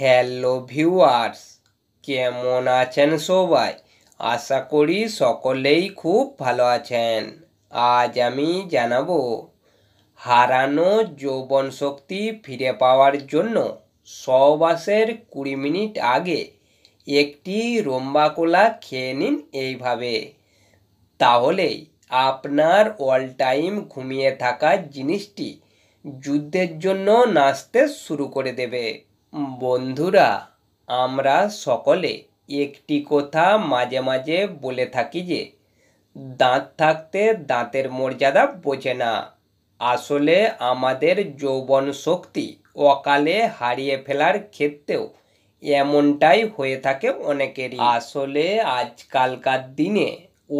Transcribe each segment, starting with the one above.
hello viewers কেমন আছেন সবাই আশা করি সকলেই খুব ভালো আছেন আজ আমি জানাবো হারানো যৌবন শক্তি ফিরে পাওয়ার জন্য সবাসের কুড়ি মিনিট আগে একটি রম্বা কোলা খেয়ে নিন এইভাবে তাহলেই আপনার অল টাইম ঘুমিয়ে থাকা জিনিসটি যুদ্ধের জন্য নাচতে শুরু করে দেবে বন্ধুরা আমরা সকলে একটি কথা মাঝে মাঝে বলে থাকি যে দাঁত থাকতে দাঁতের মর্যাদা বোঝে না আসলে আমাদের যৌবন শক্তি অকালে হারিয়ে ফেলার ক্ষেত্রেও এমনটাই হয়ে থাকে অনেকেরই আসলে আজকালকার দিনে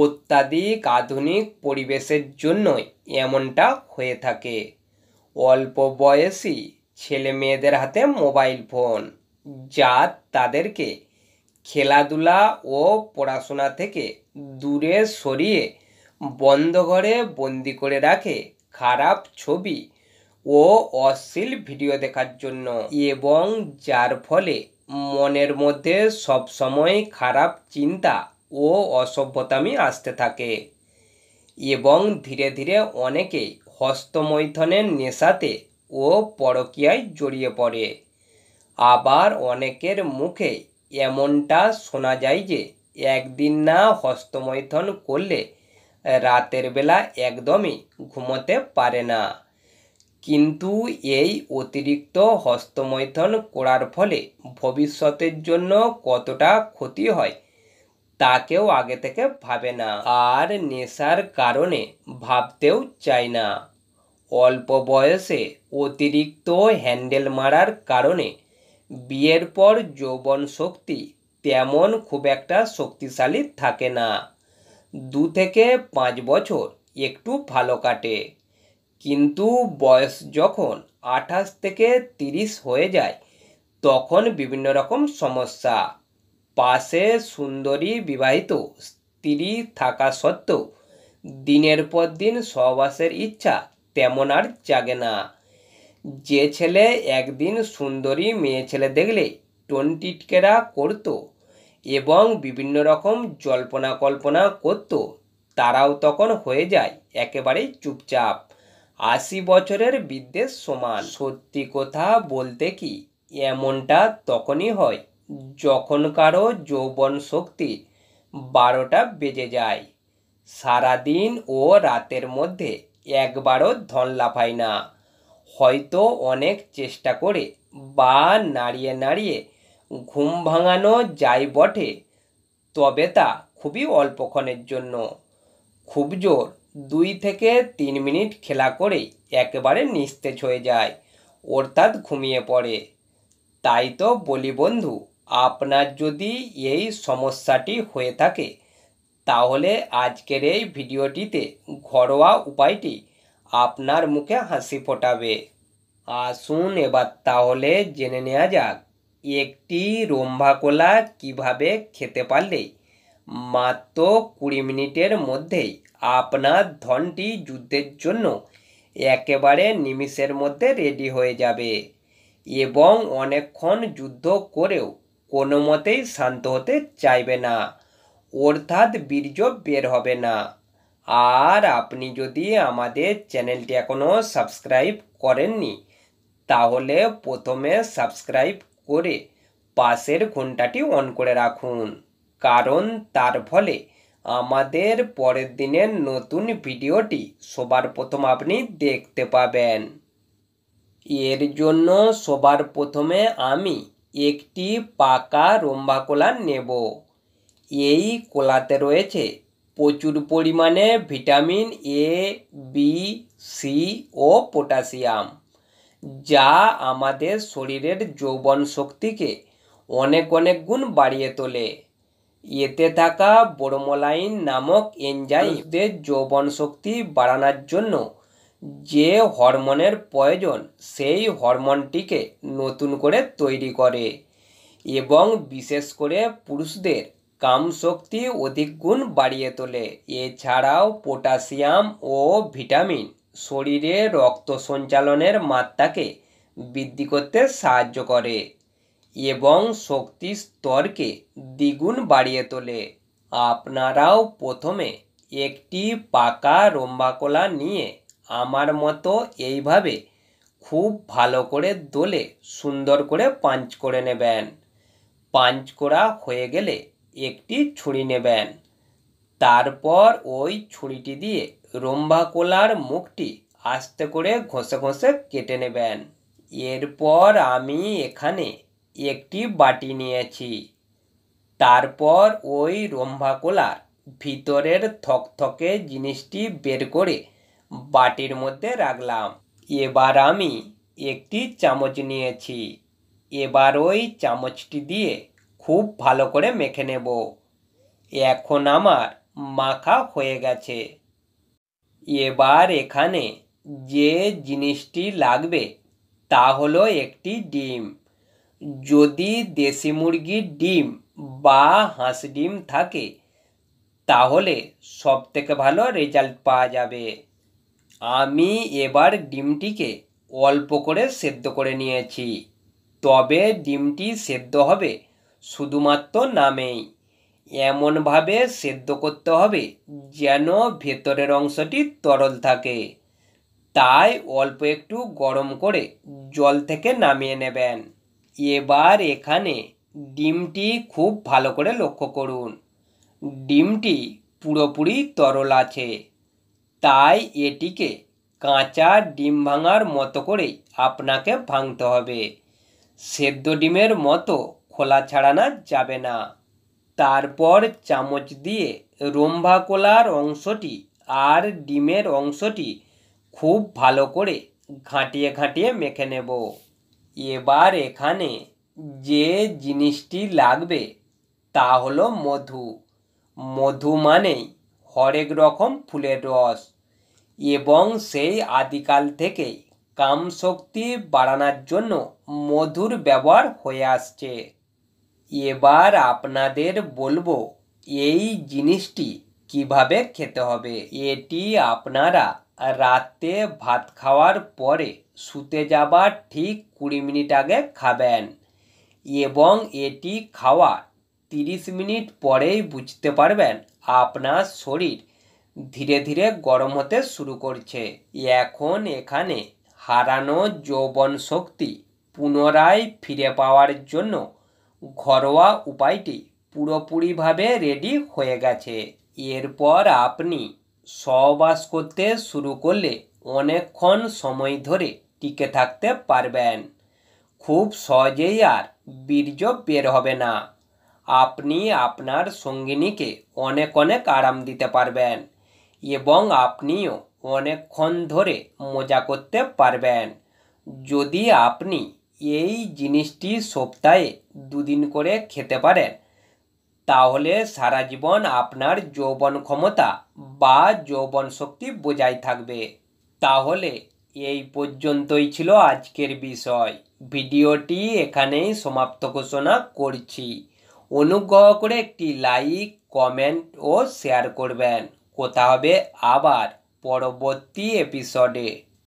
অত্যাধিক আধুনিক পরিবেশের জন্যই এমনটা হয়ে থাকে অল্প বয়সী ছেলে মেয়েদের হাতে মোবাইল ফোন যা তাদেরকে খেলাধুলা ও পড়াশোনা থেকে দূরে সরিয়ে বন্ধ ঘরে বন্দি করে রাখে খারাপ ছবি ও অশ্লীল ভিডিও দেখার জন্য এবং যার ফলে মনের মধ্যে সবসময় খারাপ চিন্তা ও অসভ্যতামি আসতে থাকে এবং ধীরে ধীরে অনেকেই হস্তমৈথনের নেশাতে ও পরকীয়ায় জড়িয়ে পড়ে আবার অনেকের মুখে এমনটা শোনা যায় যে একদিন না হস্তমৈথন করলে রাতের বেলা একদমই ঘুমোতে পারে না কিন্তু এই অতিরিক্ত হস্তমৈথন করার ফলে ভবিষ্যতের জন্য কতটা ক্ষতি হয় তা কেউ আগে থেকে ভাবে না আর নেশার কারণে ভাবতেও চায় না অল্প বয়সে অতিরিক্ত হ্যান্ডেল মারার কারণে বিয়ের পর যৌবন শক্তি তেমন খুব একটা শক্তিশালী থাকে না দু থেকে পাঁচ বছর একটু ভালো কাটে কিন্তু বয়স যখন আঠাশ থেকে তিরিশ হয়ে যায় তখন বিভিন্ন রকম সমস্যা পাশে সুন্দরী বিবাহিত স্ত্রী থাকা সত্ত্বেও দিনের পর দিন সহবাসের ইচ্ছা তেমন আর জাগে না যে ছেলে একদিন সুন্দরী মেয়ে ছেলে দেখলে টনটিটকেরা করত এবং বিভিন্ন রকম জল্পনা কল্পনা করত তারাও তখন হয়ে যায় একেবারেই চুপচাপ আশি বছরের বিদ্বেষ সমান সত্যি কথা বলতে কি এমনটা তখনই হয় যখন কারো যৌবন শক্তি বারোটা বেজে যায় সারাদিন ও রাতের মধ্যে একবারও ধন লাফায় না হয়তো অনেক চেষ্টা করে বা নাড়িয়ে নাড়িয়ে ঘুম ভাঙানো যায় বটে তবে তা খুবই অল্পক্ষণের জন্য খুব জোর দুই থেকে তিন মিনিট খেলা করে একেবারে নিস্তেজ হয়ে যায় অর্থাৎ ঘুমিয়ে পড়ে তাই তো বলি বন্ধু আপনার যদি এই সমস্যাটি হয়ে থাকে তাহলে আজকের এই ভিডিওটিতে ঘরোয়া উপায়টি আপনার মুখে হাসি ফোটাবে আসুন এবার তাহলে জেনে নেওয়া যাক একটি রম্ভা কলা কীভাবে খেতে পারলে মাত্র কুড়ি মিনিটের মধ্যেই আপনার ধনটি যুদ্ধের জন্য একেবারে নিমিষের মধ্যে রেডি হয়ে যাবে এবং অনেকক্ষণ যুদ্ধ করেও কোনো মতেই শান্ত হতে চাইবে না অর্থাৎ বীর্য বের হবে না আর আপনি যদি আমাদের চ্যানেলটি এখনও সাবস্ক্রাইব করেননি তাহলে প্রথমে সাবস্ক্রাইব করে পাশের ঘন্টাটি অন করে রাখুন কারণ তার ফলে আমাদের পরের দিনের নতুন ভিডিওটি সবার প্রথম আপনি দেখতে পাবেন এর জন্য সবার প্রথমে আমি একটি পাকা রম্বাকোলা নেব এই কলাতে রয়েছে প্রচুর পরিমাণে ভিটামিন এ বি সি ও পটাশিয়াম যা আমাদের শরীরের যৌবন শক্তিকে অনেক অনেক গুণ বাড়িয়ে তোলে এতে থাকা বোরোমোলাইন নামক এনজাইমদের যৌবন শক্তি বাড়ানোর জন্য যে হরমোনের প্রয়োজন সেই হরমোনটিকে নতুন করে তৈরি করে এবং বিশেষ করে পুরুষদের কামশক্তি অধিক গুণ বাড়িয়ে তোলে এছাড়াও পটাশিয়াম ও ভিটামিন শরীরে রক্ত সঞ্চালনের মাত্রাকে বৃদ্ধি করতে সাহায্য করে এবং শক্তি স্তরকে দ্বিগুণ বাড়িয়ে তোলে আপনারাও প্রথমে একটি পাকা রম্বাকোলা নিয়ে আমার মতো এইভাবে খুব ভালো করে দোলে সুন্দর করে পাঞ্চ করে নেবেন পাঞ্চ করা হয়ে গেলে একটি ছুরি নেবেন তারপর ওই ছুরিটি দিয়ে রম্ভাকোলার মুখটি আস্তে করে ঘষে ঘষে কেটে নেবেন এরপর আমি এখানে একটি বাটি নিয়েছি তারপর ওই রম্ভাকোলার ভিতরের থকথকে জিনিসটি বের করে বাটির মধ্যে রাখলাম এবার আমি একটি চামচ নিয়েছি এবার ওই চামচটি দিয়ে খুব ভালো করে মেখে নেব এখন আমার মাখা হয়ে গেছে এবার এখানে যে জিনিসটি লাগবে তা হলো একটি ডিম যদি দেশি মুরগির ডিম বা হাঁস ডিম থাকে তাহলে সব থেকে ভালো রেজাল্ট পাওয়া যাবে আমি এবার ডিমটিকে অল্প করে সেদ্ধ করে নিয়েছি তবে ডিমটি সেদ্ধ হবে শুধুমাত্র নামেই এমনভাবে সেদ্ধ করতে হবে যেন ভেতরের অংশটি তরল থাকে তাই অল্প একটু গরম করে জল থেকে নামিয়ে নেবেন এবার এখানে ডিমটি খুব ভালো করে লক্ষ্য করুন ডিমটি পুরোপুরি তরল আছে তাই এটিকে কাঁচা ডিম ভাঙার মতো করেই আপনাকে ভাঙতে হবে সেদ্ধ ডিমের মতো খোলা ছাড়ানো যাবে না তারপর চামচ দিয়ে রম্ভা কোলার অংশটি আর ডিমের অংশটি খুব ভালো করে ঘাঁটিয়ে ঘাঁটিয়ে মেখে নেব এবার এখানে যে জিনিসটি লাগবে তা হলো মধু মধু মানেই হরেক রকম ফুলের রস এবং সেই আদিকাল থেকেই কামশক্তি বাড়ানোর জন্য মধুর ব্যবহার হয়ে আসছে এবার আপনাদের বলবো এই জিনিসটি কিভাবে খেতে হবে এটি আপনারা রাতে ভাত খাওয়ার পরে শুতে যাবার ঠিক কুড়ি মিনিট আগে খাবেন এবং এটি খাওয়া তিরিশ মিনিট পরেই বুঝতে পারবেন আপনার শরীর ধীরে ধীরে গরম হতে শুরু করছে এখন এখানে হারানো যৌবন শক্তি পুনরায় ফিরে পাওয়ার জন্য ঘরোয়া উপায়টি পুরোপুরিভাবে রেডি হয়ে গেছে এরপর আপনি সবাস করতে শুরু করলে অনেকক্ষণ সময় ধরে টিকে থাকতে পারবেন খুব সহজেই আর বীর্য বের হবে না আপনি আপনার সঙ্গিনীকে অনেক অনেক আরাম দিতে পারবেন এবং আপনিও অনেকক্ষণ ধরে মজা করতে পারবেন যদি আপনি এই জিনিসটি সপ্তাহে দুদিন করে খেতে পারেন তাহলে সারা জীবন আপনার যৌবন ক্ষমতা বা যৌবন শক্তি বজায় থাকবে তাহলে এই পর্যন্তই ছিল আজকের বিষয় ভিডিওটি এখানেই সমাপ্ত ঘোষণা করছি অনুগ্রহ করে একটি লাইক কমেন্ট ও শেয়ার করবেন কোথা হবে আবার পরবর্তী এপিসোডে